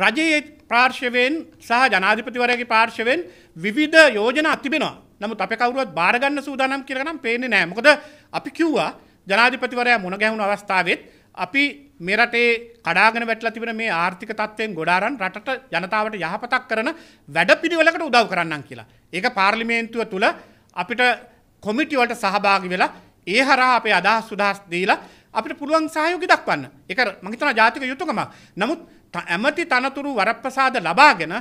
රජයේ පාර්ශවෙන් සහ ජනාධිපතිවරගේ පාර්ශවෙන් විවිධ යෝජන අතිබෙනවා නමු අප කවරුවත් බාරගන්න සූදානම් කරනම් පේන්නේ නෑ මොකද අපි කිව්වා ජනාධිපතිවරයා මුණ ගැහුණු අවස්ථාවත් අපි මෙරටේ කඩාගෙන වැටලා තිබෙන මේ ආර්ථික තත්ත්වයෙන් ගොඩාරන් රටට ජනතාවට යහපතක් කරන වැඩපිළිවෙලකට උදව් කරන්නම් කියලා. ඒක පාර්ලිමේන්තුව තුල අපිට කොමිටි වලට සහභාගි වෙලා ඒ හරහා අපේ අදහස් සුදහස් දීලා අපිට පුළුවන් සහයෝගය දක්වන්න. ඒක මම හිතනවා ජාතික යුතුයකමක්. නමුත් ඇමති තනතුරු වරප්‍රසාද ලබාගෙන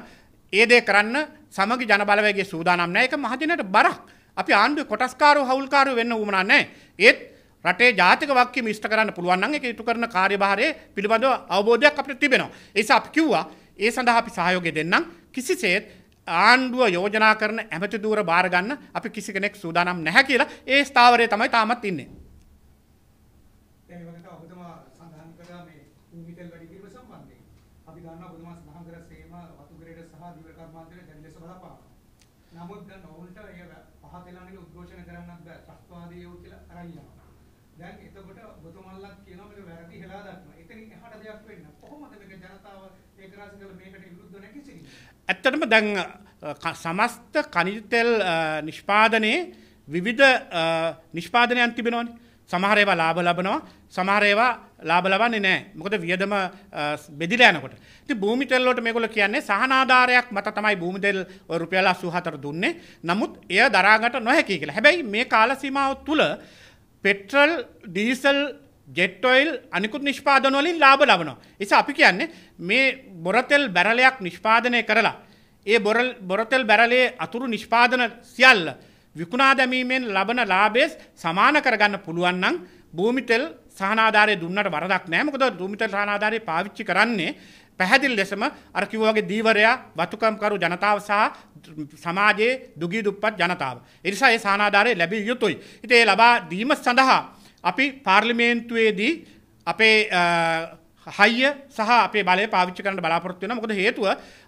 ඒදේ කරන්න සමග ජනබලවගේ සූදානම් නෑක මහජනට බරක් අපි ආණ්ඩුව කොටස්කාරු හවුල්කාරු වෙන්න උමනන්නේ ඒත් රටේ ජාතික වක්්‍ය මිෂ්ට කරන්න පුළුවන් එක ඉතු කරන කාර්යභාරය පිළිබඳ අවබෝධයක් අපට තිබෙනවා. ඒ අප කිව්වා ඒ සඳහා අපි සහයෝගය දෙන්නම් කිසිසේත් ආණ්ඩුව යෝජනා කරන ඇමති දූර භාරගන්න අපි කිසි කෙනෙක් සූදානම් නැහැ කියලා ඒ ස්ථාවරය තමයි තාමත් ඉන්නේ. ආයෝජනය කරන්නත් බෑ. ත්‍රස්වාදීයෝ කියලා අරන් යනවා. දැන් එතකොට ඔබතුමල්ලක් කියනවා මේක වැරදි හෙලා දක්වන. එතනින් එහාට දෙයක් වෙන්න. කොහොමද මේක ජනතාව ඒකරාශී කරලා මේකට විරුද්ධ නැකිසෙන්නේ? ඇත්තටම දැන් සමස්ත කනිජ තෙල් නිෂ්පාදනයේ විවිධ නිෂ්පාදනයන් තිබෙනවානේ. සමහරේවා ලාභ ලබනවා සමහරේවා ලාභ ලබන්නේ නෑ මොකද වියදම බෙදිලයනකොට ති භූමිතෙල්ලොට මේකොල කියන්නේ සහනාධාරයක් මත තමයි භූමිතෙල් රුපියලා සුහතර දුන්නේ නමුත් එය දරාගට නොහැකි කියලා හැබැයි මේ කාලසිමාව තුළ පෙට්‍රල් ඩීසල් ජෙට්ටොයිල් අනිකුත් නිෂ්පාදනවලින් ලාබ ලබනවා. එස අපි කියන්නේ මේ බොරතෙල් බැරලයක් නිෂ්පාදනය කරලා. ඒ බොරතෙල් බැරලේ අතුරු නිෂ්පාදන සියල්ල විකුණා දැමීමෙන් ලබන ලාබෙස් සමාන කරගන්න පුළුවන්නම් භූමිතෙල් සහනාධාරය දුන්නට වරදක් නෑමකොද දුමිතල් සහනාධාරය පාවිච්චි කරන්නේ පැහැදිල් ලෙසම අරකිවෝගේ දීවරයා වතුකම්කරු ජනතාව සහ සමාජයේ දුගී දුප්පත් ජනතාව. එනිසා ඒ සහනාධාරය ලැබිය යුතුයි. ඉතිේ ලබා දීම සඳහා අපි පාර්ලිමේන්තුවේදී අපේ හයිය සහ අපේ බලය පාවිච්චි කරන්න බලාපොරොත්තු වෙනවා. මොකද හේතුව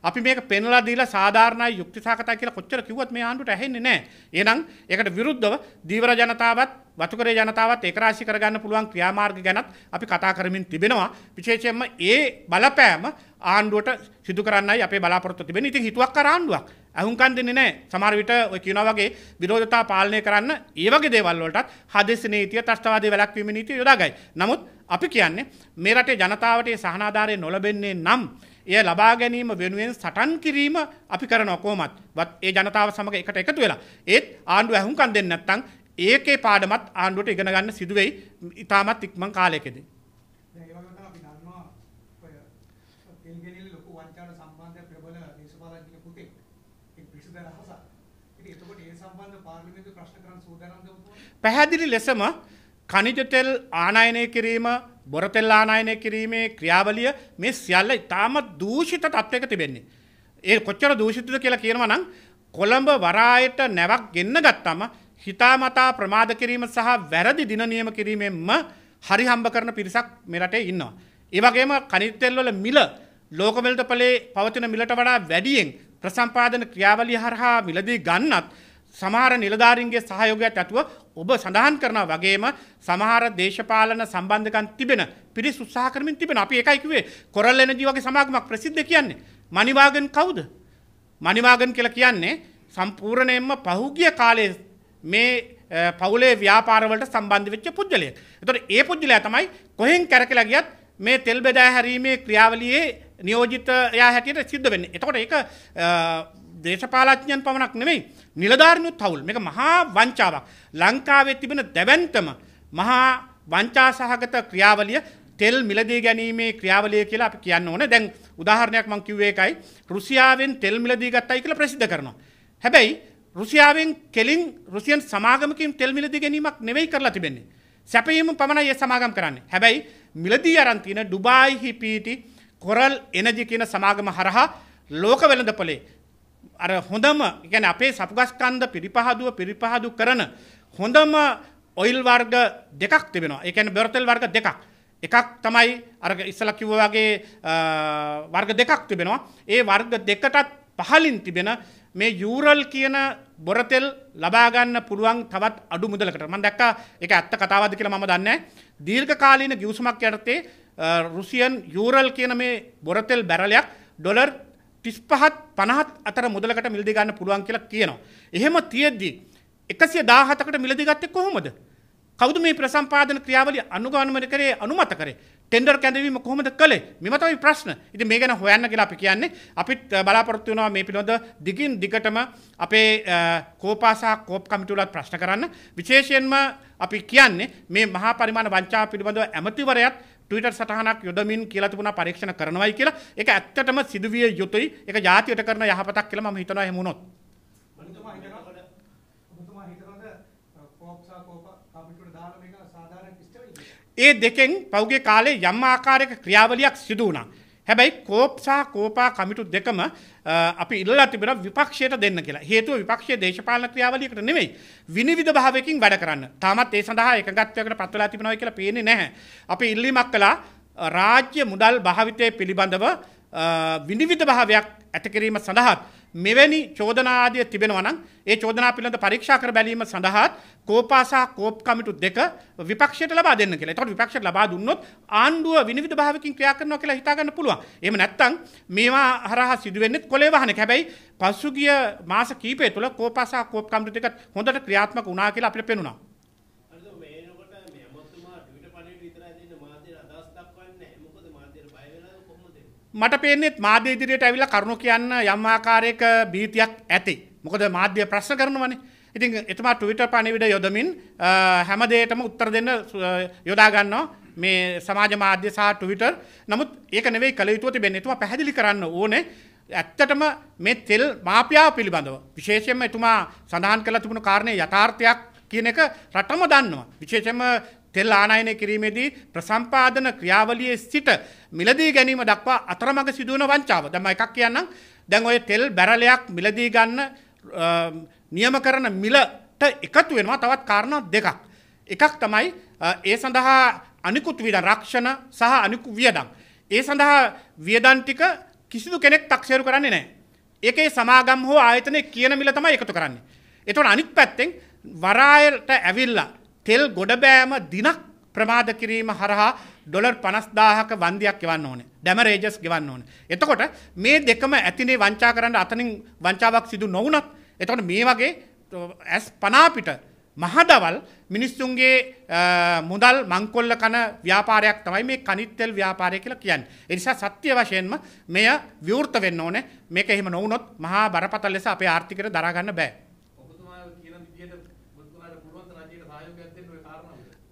අපි මේක පෙන්ලා දීලා සාධාරණයි යුක්ති සාකච්ඡා කියලා කොච්චර කිව්වත් මේ ආණ්ඩුවට ඇහෙන්නේ නැහැ. එහෙනම් ඒකට විරුද්ධව දීවර ජනතාවත් වතුකරේ ජනතාවත් ඒකරාශී කරගන්න පුළුවන් ක්‍රියාමාර්ග ගැනත් අපි කතා කරමින් තිබෙනවා. විශේෂයෙන්ම ඒ බලපෑම ආණ්ඩුවට සිදු කරන්නයි අපේ බලාපොරොත්තු තිබෙන ඉතින් හිතුවක් ආණ්ඩුවක් අහුම්කන් දෙන්නේ නැහැ සමහර විට ඔය කියනවා වගේ විරෝධතා පාලනය කරන්න ඒ වගේ දේවල් වලටත් හදිස්සි නීතිය ත්‍රස්තවාදී වැළැක්වීම නීතිය යොදාගයි නමුත් අපි කියන්නේ මේ රටේ ජනතාවට ඒ සහනාධාරය නොලැබෙන්නේ නම් එය ලබා ගැනීම වෙනුවෙන් සටන් කිරීම අපි කරනවා කොහොමත් වත් ඒ ජනතාව සමග එකට එකතු වෙලා ඒත් ආණ්ඩුව අහුම්කන් දෙන්නේ නැත්නම් ඒකේ පාඩමත් ආණ්ඩුවට ඉගෙන ගන්න සිදුවෙයි ඉතාමත් ඉක්මන් කාලයකදී එල්ගෙනිල් ලොකු වංචාවට සම්බන්ධ ප්‍රබල දේශපාලඥ පුතේ. ඒ පිරිසුද රහසක්. ඉතින් එතකොට ඒ සම්බන්ධ පාර්ලිමේන්තු ප්‍රශ්න කරන්න සූදානම් පැහැදිලි ලෙසම කනිජ තෙල් ආනයනය කිරීම බොර තෙල් ආනයනය කිරීමේ ක්‍රියාවලිය මේ සියල්ල ඉතාමත් දූෂිත තත්ත්වයක තිබෙන්නේ. ඒ කොච්චර දූෂිතද කියලා කියනවා නම් කොළඹ වරායට නැවක් ගෙන්න ගත්තම හිතාමතා ප්‍රමාද කිරීම සහ වැරදි දින නියම කිරීමෙන්ම හරි හම්බ කරන පිරිසක් මෙරටේ ඉන්නවා. ඒ වගේම කනිත්තෙල්වල මිල ලෝකවලට පලේ පවතින මිලට වඩා වැඩියෙන් ප්‍රසම්පාදන ක්‍රියාවලිය හරහා මිලදී ගන්නත් සමහර නිලධාරින්ගේ සහයෝගයක් ඇතුව ඔබ සඳහන් කරන වගේම සමහර දේශපාලන සම්බන්ධකන් තිබෙන පිරිස් උත්සාහ කරමින් තිබෙන අපි එකයිකිවේ කොරල් එනජී වගේ සමාගමක් ප්‍රසිද්ධ කියන්නේ මනිවාගන් කවුද මනිවාගන් කියලා කියන්නේ සම්පූර්ණයෙන්ම පහුගිය කාලයේ මේ පවුලේ ව්‍යාපාරවලට සම්බන්ධ වෙච්ච පුද්ගලයෙක්. එතකොට ඒ පුද්ගලයා තමයි කොහෙන් කැරකලා ගියත් මේ තෙල් බෙදා හැරීමේ ක්‍රියාවලියේ නියෝජිතයා හැටියට සිද්ධ වෙන්න එතකොට ඒක දේශපාලඥයන් පමණක් නෙවෙයි නිලධාරණුත් හවුල් මේක මහා වංචාවක් ලංකාවේ තිබෙන දැවැන්තම මහා වංචා සහගත ක්‍රියාවලිය තෙල් මිලදී ගැනීමේ ක්‍රියාවලිය කියලා අපි කියන්න ඕන දැන් උදාහරණයක් මං කිව්වේ එකයි රුසියාවෙන් තෙල් මිලදී ගත්තයි කියලා ප්‍රසිද්ධ කරනවා. හැබැයි රුසියාවෙන් කෙලින් රුසියන් සමාගමකින් තෙල් මිලදී ගැනීමක් නෙවෙයි කරලා තිබෙන්නේ. සැපයීම පමණයි ඒ සමාගම් කරන්නේ. හැබැයි මිලදී අරන් තියෙන ඩුබායිහි පීටි කොරල් එනජි කියන සමාගම හරහා ලෝක වෙළඳපොලේ අර හොඳම ගැන අපේ සපුගස්කන්ද පිරිපහදුව පිරිපහදු කරන හොඳම ඔයිල් වර්ග දෙකක් තිබෙනවා එකන බොරතල් වර්ග දෙකක් එකක් තමයි අර ඉස්සල කිව්ව වගේ වර්ග දෙකක් තිබෙනවා ඒ වර්ග දෙකටත් පහලින් තිබෙන මේ යූරල් කියන බොරතෙල් ලබාගන්න පුළුවන් තවත් අඩු මුදලකට මන් දැක්ක එක ඇත්ත කතාවද කියලා මම දන්න දීර්ඝ කාලීන ගියසුමක් යටතේ රුසියන් යූරල් කියන මේ බොරතෙල් බැරලයක් ඩොලර් තිස්පහත් පනහත් අතර මුදලකට මිල්දිගන්න පුළුවන් කියලා කියනවා. එහෙම තියෙද්දී එකසිය දාහතකට මිලදිගත්තෙ කොහොමද. කෞද මේ ප්‍රසම්පාදන ක්‍රියාවලි අනුගානමන කරේ අනුමත කරේ ටෙන්ඩර් කැඳවීම කොහොමද කළේ මෙමතයි ප්‍රශ්න ඉති මේ ගැන හොයන්න කියලා අපි කියන්නේ අපිත් බලාපොරත්තු වනවා මේ පිළොඳ දිගින් දිගටම අපේ කෝපාසා කෝප් කමිටුලත් ප්‍රශ්න කරන්න විශේෂයෙන්ම අපි කියන්නේ මේ මහා පරිමාණ වංචා පිළිබඳව ඇමතිවරයත් ටවිට සටහනක් යොදමින් කියලා තිබුණ පරීක්ෂණ කරනවයි කියලා එක ඇත්තටම සිදුවිය යුතුයි එක ජාතියට කරන යහපතක් කියලා මම හිතනවා එහෙම වුණොත්. ඒ දෙකෙන් පෞගේ කාලේ යම් ආකාරයක ක්‍රියාවලියක් සිදු වුණා. හැබැයි කෝප් සහ කෝපා කමිටු දෙකම අපි ඉල්ලලා තිබෙනවා විපක්ෂයට දෙන්න කියලා. හේතුව විපක්ෂයේ දේශපාලන ක්‍රියාවලියකට නෙමෙයි විනිවිද භාවයකින් වැඩ කරන්න. තාමත් ඒ සඳහා එකඟත්වයකට පත් වෙලා තිබෙනවා කියලා පේන්නේ නැහැ. අපි ඉල්ලීමක් කළා රාජ්‍ය මුදල් භාවිතය පිළිබඳව විනිවිද භාවයක් ඇති කිරීම සඳහා මෙවැනි චෝදනාදිය තිබෙනවා නම් ඒ චෝදනා පිළිබඳ පරීක්ෂා කර බැලීම සඳහා කෝපාසා කෝප් කමිටු දෙක විපක්ෂයට ලබා දෙන්න කියලා. එතකොට විපක්ෂයට ලබා දුන්නොත් ආණ්ඩුව විනිවිද භාවකින් ක්‍රියා කරනවා කියලා හිතා ගන්න පුළුවන්. එහෙම නැත්නම් මේවා හරහා සිදු වෙන්නේ කොලේ වහනක. හැබැයි පසුගිය මාස කීපය තුළ කෝපාසා කෝප් කමිටු දෙකත් හොඳට ක්‍රියාත්මක වුණා කියලා අපිට පෙනුණා. මට පේනෙත් මාධ්‍ය ඉදිරියට ඇවිල්ලා කරුණු කියන්න යම් ආකාරයක බීතියක් ඇති. මොකද මාධ්‍ය ප්‍රශ්න කරනවනේ. ඉතින් එතුමා ට්විටර් පණිවිඩ යොදමින් හැමදේටම උත්තර දෙන්න යොදා ගන්නවා මේ සමාජ මාධ්‍ය සහ ට්විටර්. නමුත් ඒක නෙවෙයි කළ යුතුව තිබෙන්නේ. එතුමා පැහැදිලි කරන්න ඕනේ ඇත්තටම මේ තෙල් මාපියාව පිළිබඳව විශේෂයෙන්ම එතුමා සඳහන් කළ තිබුණු කාරණේ යථාර්ථයක් කියන එක රටම දන්නවා. විශේෂම තෙල් ආනයනය කිරීමේදී ප්‍රසම්පාදන ක්‍රියාවලියේ සිට මිලදී ගැනීම දක්වා අතරමඟ සිදුවන වංචාව දම එකක් කියන්න දැන් ඔය තෙල් බැරලයක් මිලදී ගන්න නියම කරන මිලට එකතු වෙනවා තවත් කාරණ දෙකක්. එකක් තමයි ඒ සඳහා අනිකුත් විඩ රක්ෂණ සහ අනිකු වියදම්. ඒ සඳහා වියදන්ටික කිසිදු කෙනෙක් තක්ෂේරු කරන්නේ නෑ. ඒකේ සමාගම් හෝ ආයතනය කියන මිල තමයි එකතු කරන්නේ. එතුවට අනික් පැත්තෙන් වරායට ඇවිල්ලා තෙල් ගොඩබෑම දිනක් ප්‍රමාද කිරීම හරහා ඩොලර් පනස්දාහක වන්දයක් ගවන්න ඕන දැම රේජස් ගවන්න ඕන. එතකොට මේ දෙකම ඇතිනේ වංචා කරන්න අතනින් වංචාවක් සිදු නොවනත් එතකොට මේ වගේ ඇස් පනාපිට මහදවල් මිනිස්සුන්ගේ මුදල් මංකොල්ල කන ව්‍යාපාරයක් තමයි මේ කනිත්තෙල් ව්‍යාපාරය කියලා කියන්න. එනිසා සත්‍ය වශයෙන්ම මෙය විවෘත වෙන්න ඕන මේක එහෙම නොවනොත් මහා බරපතල් ලෙස අපේ ආර්ථිකයට දරාගන්න බෑ.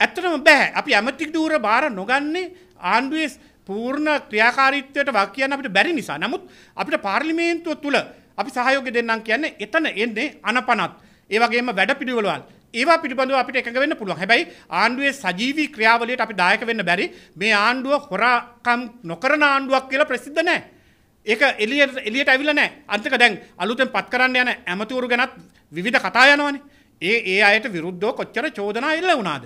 ඇත්තටම බෑ අපි ඇමතික් දූර බාර නොගන්නේ ආණ්ඩුවේ පූර්ණ ක්‍රියාකාරීත්වයට වක් කියන්න අපිට බැරි නිසා නමුත් අපිට පාර්ලිමේන්තුව තුළ අපි සහයෝග දෙන්නම් කියන්න එතන එන්නේ අනපනත් ඒවගේම වැඩ පිළිවලවල් ඒවා පිළිබඳව අපිට එකඟ වෙන්න පුළුවන් හැබැයි ආණ්ඩුවේ සජීවී ක්‍රියාවලියට අපි දායක වෙන්න බැරි මේ ආණ්ඩුව හොරාකම් නොකරන ආණ්ඩුවක් කියලා ප්‍රසිද්ධ නෑ ඒක එලියට එලියට ඇවිල්ලා නෑ අන්තික දැන් අලුතෙන් පත් කරන්න යන ඇමතිවරු ගැනත් විවිධ කතා යනවනේ ඒ ඒ අයට විරුද්ධෝ කොච්චර චෝදනා එල්ල වුණාද.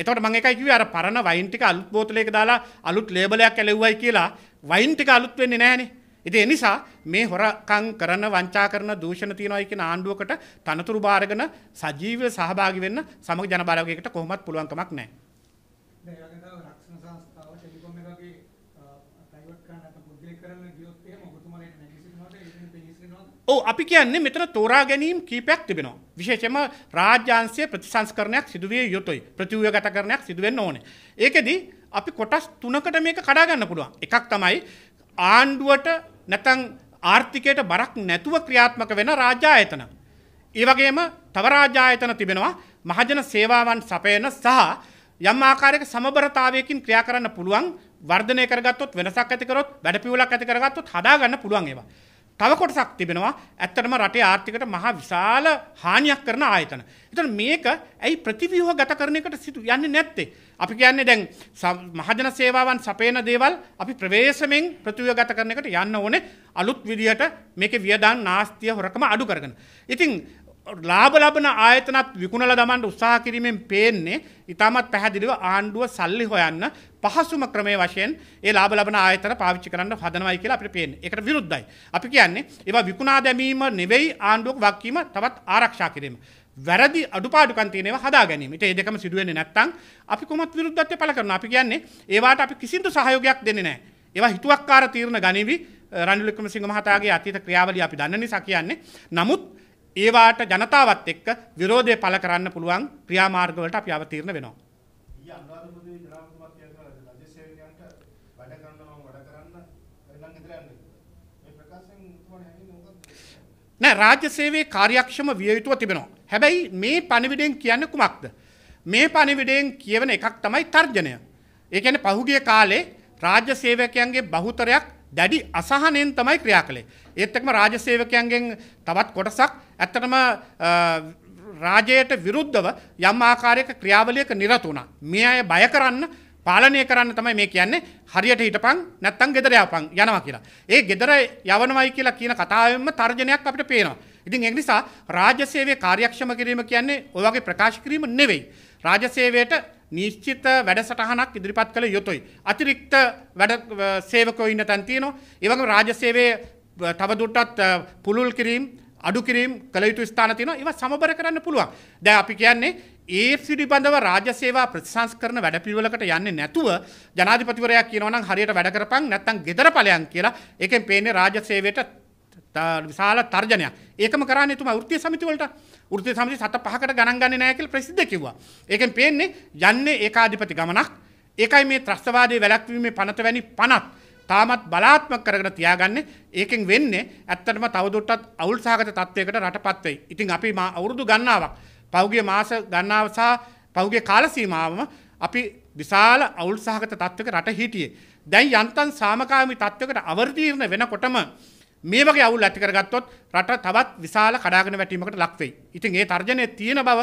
එතට මං එකයි කිව අර පරණ වයින්ටික අලුත් බෝතලයක දාලා අලුත් ලේබලයක් ඇලෙව්වයි කියලා වයින්ටික අලුත් වෙන්නේ නෑනේ. ඉති එනිසා මේ හොරකං කරන වංචා කරන දූෂණ තියනොයක ආණ්ඩුවකට තනතුරු භාරගන සජීව සහභාගි වෙන්න සමග ජනබාලගේකට කොහොමත් පුළුවන්කමක් නෑ. ඕ අපි කියන්නේ මෙතන තෝරා ගැනීම් කීපයක් තිබෙනවා. විශේෂම රාජ්‍යංශය ප්‍රතිසංස්කරණයක් සිදුවිය යුතුයි. ප්‍රතිව්‍යගත කරණයක් සිදුවෙන්න ඕනේ. ඒකෙදි අපි කොටස් තුනකට මේක කඩා ගන්න පුළුවන්. එකක් තමයි ආණ්ඩුවට නැතන් ආර්ථිකයට බරක් නැතුව ක්‍රියාත්මක වෙන රාජායතන. ඒවගේම තව රාජායතන තිබෙනවා මහජන සේවාවන් සපයන සහ යම් ආකාරයක සමබරතාවයකින් ක්‍රියා කරන්න පුළුවන් වර්ධනය කරගත්තොත් වෙනසක් ඇතිකරොත් වැඩපිවලක් ඇති කරගත්තොත් හදාගන්න පුළුවන් ඒවා. තව කොටසක් තිබෙනවා ඇත්තටම රටේ ආර්ථිකට මහා විශාල හානියක් කරන ආයතන. එතන මේක ඇයි ප්‍රතිව්‍යුහ ගත කරන එකට සිදු යන්නේ නැත්තේ? අපි කියන්නේ දැන් මහජන සේවාවන් සපයන දේවල් අපි ප්‍රවේශමෙන් ප්‍රතිව්‍යුහ ගත කරන එකට යන්න ඕනේ අලුත් විදියට මේකේ වියදම් නාස්තිය හොරකම අඩු කරගෙන. ඉතින් ලාබ ලබන ආයතනත් විකුණල දමන්ට උත්සාහ කිරීමෙන් පේන්නේ ඉතාමත් පැහැදිලිව ආණ්ඩුව සල්ලි හොයන්න පහසුම ක්‍රමේ වශයෙන් ඒ ලාබ ලබන ආයතන පාවිච්චි කරන්න හදනවයි කියලා අපි පේන එකට විරුද්ධයි. අපි කියන්නේ ඒවා විකුණා දැමීම නෙවෙයි ආණ්ඩුවක් වක්කීම තවත් ආරක්ෂා කිරීම. වැරදි අඩුපාඩුකන්තිනව හදා ගැනීමට ඒදකම සිදුවෙන නැත්තං අපි කොමත් විරුද්ධත්ය පල කරන අපි කියන්නේ ඒවාට අපි කිසිදු සහයෝගයක් දෙන්නේ නෑ ඒවා හිතුවක්කාර තීරණ ගනිවි රනිලිකම සිංහ මහතාගේ අතීත ක්‍රියාවලි අපි දන්න නිසා කියන්නේ නමුත් ඒවාට ජනතාවත් එක්ක විරෝධය පල කරන්න පුළුවන් ක්‍රියාමාර්ගවලට අපි අවතීරණ වෙනවා. නෑ රාජ්‍ය සේවේ කාර්යක්ෂම විය යුතුව තිබෙනවා. හැබැයි මේ පණිවිඩෙන් කියන්න කුමක්ද. මේ පණිවිඩයෙන් කියවන එකක් තමයි තර්ජනය. ඒකැන පහුගිය කාලේ රාජ්‍ය සේවකයන්ගේ බහුතරයක් දැඩි අසහනෙන් තමයි ක්‍රියා කළේ. ඒත් එක්කම රාජ්‍ය සේවකයන්ගෙන් තවත් කොටසක් ඇත්තටම රාජයට විරුද්ධව යම් ආකාරයක ක්‍රියාවලියක නිරත වුණා. මේ අය බය කරන්න පාලනය කරන්න තමයි මේ කියන්නේ හරියට හිටපන් නැත්තම් ගෙදර යපන් යනවා කියලා. ඒ ගෙදර යවනවයි කියලා කියන කතාවෙන්ම තර්ජනයක් අපිට පේනවා. ඉතින් ඒක නිසා රාජ්‍ය සේවයේ කාර්යක්ෂම කිරීම කියන්නේ ඔය වගේ ප්‍රකාශ කිරීම නෙවෙයි. රාජ්‍ය සේවයට නිශ්චිත වැඩසටහනක් ඉදිරිපත් කළ යුතුයි. අතිරික්ත වැඩ සේවකෝ ඉන්න තැන්තියනවා. ඒවගේ රාජසේවය තවදුටත් පුළුල් කිරීම් අඩු කිරීම් කළ යුතු ස්ථාන තියන ඒව සමබර කරන්න පුළුවන්. දැ අපි කියන්නේ ඒ සිඩිබඳව රාජසේවා ප්‍රතිසංස් කරන වැඩ පිවලකට යන්න නැතුව ජනාධිපතිවරයක් කියනවනම් හරියට වැඩ කරපන් නැත්තන් ගෙදර පලයන් කියලා එකෙන් පේනේ රාජසේවයට විශාල තර්ජනයක් ඒකම කරන්නේ තුමා වෘත්තීය සමිතිවලට වෘත්තීය සමිති සත පහකට ගණන් ගන්නේ නැහැ කියලා ප්‍රසිද්ධ කිව්වා. ඒකෙන් පේන්නේ යන්නේ ඒකාධිපති ගමනක්. ඒකයි මේ ත්‍රස්තවාදයේ වැළැක්වීමේ පනත වැනි පනත් තාමත් බලාත්මක කරගෙන තියාගන්නේ. ඒකෙන් වෙන්නේ ඇත්තටම තවදුරටත් අවුල් සහගත තත්වයකට රටපත් වෙයි. ඉතින් අපි මා අවුරුදු ගණනාවක් පෞගිය මාස ගණනාව සහ පෞගිය කාල සීමාවම අපි විශාල අවුල් සහගත තත්වයක රට හිටියේ. දැන් යන්තම් සාමකාමී තත්වයකට අවතීර්ණ වෙනකොටම මේ වගේ අවුල් ඇති කරගත්තොත් රට තවත් විශාල කඩාගෙන වැටීමකට ලක්වෙයි. ඉතින් ඒ තර්ජනය තියෙන බව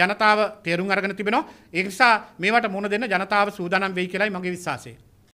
ජනතාව තේරුම් අරගෙන තිබෙනවා. ඒ නිසා මේවට මුණ දෙන්න ජනතාව සූදානම් වෙයි කියලායි මගේ විශ්වාසය.